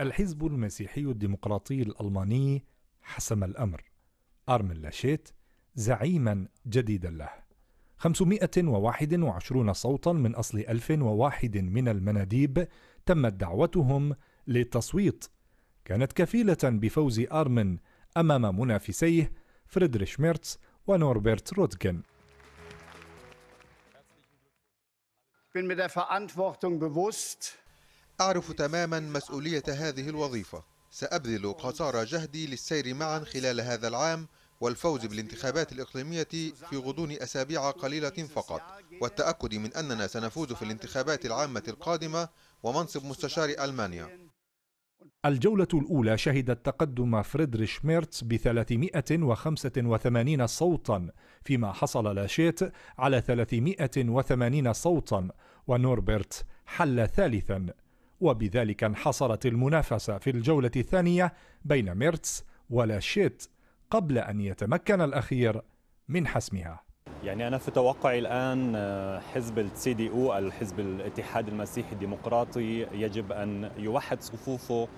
الحزب المسيحي الديمقراطي الألماني حسم الأمر أرمن لاشيت زعيما جديدا له 521 صوتا من أصل 1001 من المناديب تمت دعوتهم للتصويت كانت كفيلة بفوز أرمن أمام منافسيه فريدريش ميرتس ونوربرت روتجن bin mir der Verantwortung bewusst, أعرف تماما مسؤولية هذه الوظيفة سأبذل قصارى جهدي للسير معا خلال هذا العام والفوز بالانتخابات الإقليمية في غضون أسابيع قليلة فقط والتأكد من أننا سنفوز في الانتخابات العامة القادمة ومنصب مستشار ألمانيا الجولة الأولى شهدت تقدم فريدريش ميرتس ب 385 صوتا فيما حصل لاشيت على 380 صوتا ونوربرت حل ثالثا وبذلك انحصرت المنافسة في الجولة الثانية بين ميرتس ولاشيت قبل أن يتمكن الأخير من حسمها يعني أنا في توقعي الآن آه، حزب السي دي أو الحزب الاتحاد المسيحي الديمقراطي يجب أن يوحد صفوفه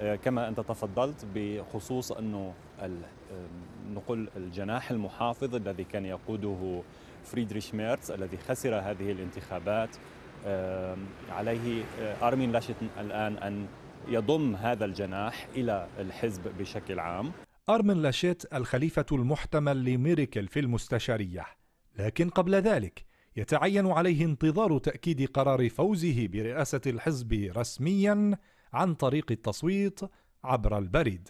آه، كما أنت تفضلت بخصوص أنه نقول الجناح المحافظ الذي كان يقوده فريدريش ميرتس الذي خسر هذه الانتخابات عليه آه، أرمين لاشت الآن أن يضم هذا الجناح إلى الحزب بشكل عام أرمين لاشيت الخليفة المحتمل لميريكل في المستشارية لكن قبل ذلك يتعين عليه انتظار تأكيد قرار فوزه برئاسة الحزب رسميا عن طريق التصويت عبر البريد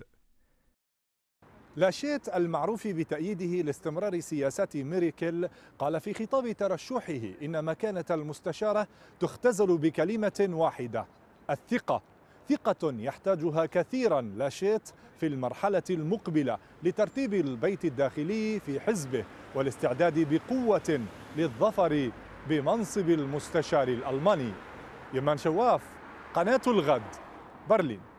لاشيت المعروف بتأييده لاستمرار سياسات ميريكل قال في خطاب ترشحه إن مكانة المستشارة تختزل بكلمة واحدة الثقة ثقة يحتاجها كثيرا لاشيت في المرحلة المقبلة لترتيب البيت الداخلي في حزبه والاستعداد بقوة للظفر بمنصب المستشار الألماني يمان شواف قناة الغد برلين